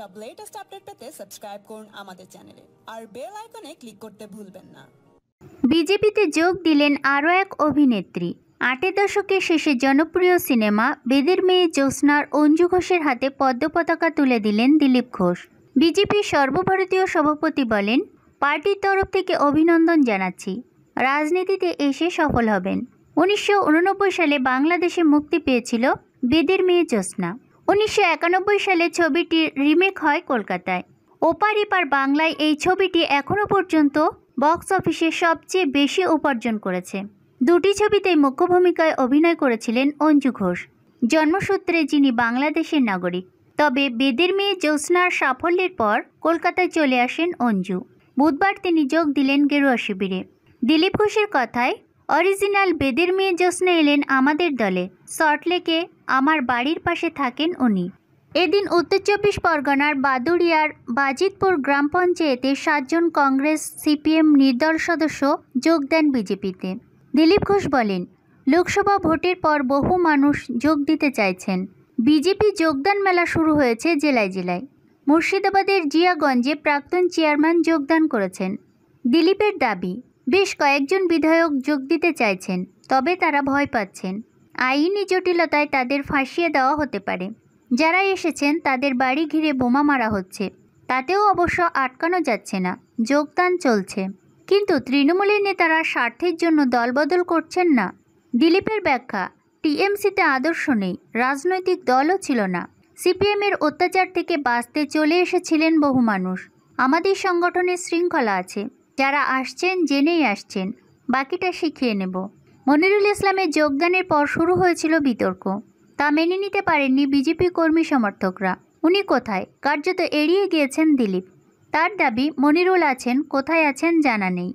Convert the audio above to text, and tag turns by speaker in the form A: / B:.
A: সব latest update পেতে subscribe করুন আমাদের চ্যানেলে আর বেল আইকনে ক্লিক করতে ভুলবেন না বিজেপিতে যোগ দিলেন আরও এক অভিনেত্রী আটের দশকের শেষে জনপ্রিয় সিনেমা বেদের মেয়ে জ্যোৎস্নার অঞ্জু ঘোষের হাতে পদ্ম পতাকা তুলে দিলেন দিলীপ ঘোষ বিজেপির সর্বভারতীয় সভাপতি বলেন পার্টির তরফ থেকে অভিনন্দন জানাচ্ছি রাজনীতিতে এসে সফল হবেন উনিশশো সালে বাংলাদেশে মুক্তি পেয়েছিল বেদের মেয়ে জ্যোৎস্না উনিশশো সালে ছবিটি রিমেক হয় কলকাতায় ওপার ইপার বাংলায় এই ছবিটি এখনও পর্যন্ত বক্স অফিসে সবচেয়ে বেশি উপার্জন করেছে দুটি ছবিতে মুখ্য ভূমিকায় অভিনয় করেছিলেন অঞ্জু ঘোষ জন্মসূত্রে যিনি বাংলাদেশের নাগরিক তবে বেদের মেয়ে জ্যোৎস্নার সাফল্যের পর কলকাতায় চলে আসেন অঞ্জু বুধবার তিনি যোগ দিলেন গেরুয়া শিবিরে দিলীপ ঘোষের কথায় অরিজিনাল বেদের মেয়ে জ্যোৎস্না এলেন আমাদের দলে সল্টলেকে আমার বাড়ির পাশে থাকেন উনি এদিন উত্তর চব্বিশ পরগনার বাদুড়িয়ার বাজিতপুর গ্রাম পঞ্চায়েতে সাতজন কংগ্রেস সিপিএম নির্দল সদস্য যোগ দেন বিজেপিতে দিলীপ ঘোষ বলেন লোকসভা ভোটের পর বহু মানুষ যোগ দিতে চাইছেন বিজেপি যোগদান মেলা শুরু হয়েছে জেলায় জেলায় মুর্শিদাবাদের জিয়াগঞ্জে প্রাক্তন চেয়ারম্যান যোগদান করেছেন দিলীপের দাবি বেশ কয়েকজন বিধায়ক যোগ দিতে চাইছেন তবে তারা ভয় পাচ্ছেন আইনি জটিলতায় তাদের ফাঁসিয়ে দেওয়া হতে পারে যারা এসেছেন তাদের বাড়ি ঘিরে বোমা মারা হচ্ছে তাতেও অবশ্য আটকানো যাচ্ছে না যোগদান চলছে কিন্তু তৃণমূলের নেতারা স্বার্থের জন্য দলবদল করছেন না দিলীপের ব্যাখ্যা টিএমসিতে আদর্শ নেই রাজনৈতিক দলও ছিল না সিপিএমের অত্যাচার থেকে বাঁচতে চলে এসেছিলেন বহু মানুষ আমাদের সংগঠনের শৃঙ্খলা আছে যারা আসছেন জেনেই আসছেন বাকিটা শিখিয়ে নেব মনিরুল ইসলামের যোগদানের পর শুরু হয়েছিল বিতর্ক তা মেনে নিতে পারেননি বিজেপি কর্মী সমর্থকরা উনি কোথায় কার্যত এড়িয়ে গিয়েছেন দিলীপ তার দাবি মনিরুল আছেন কোথায় আছেন জানা নেই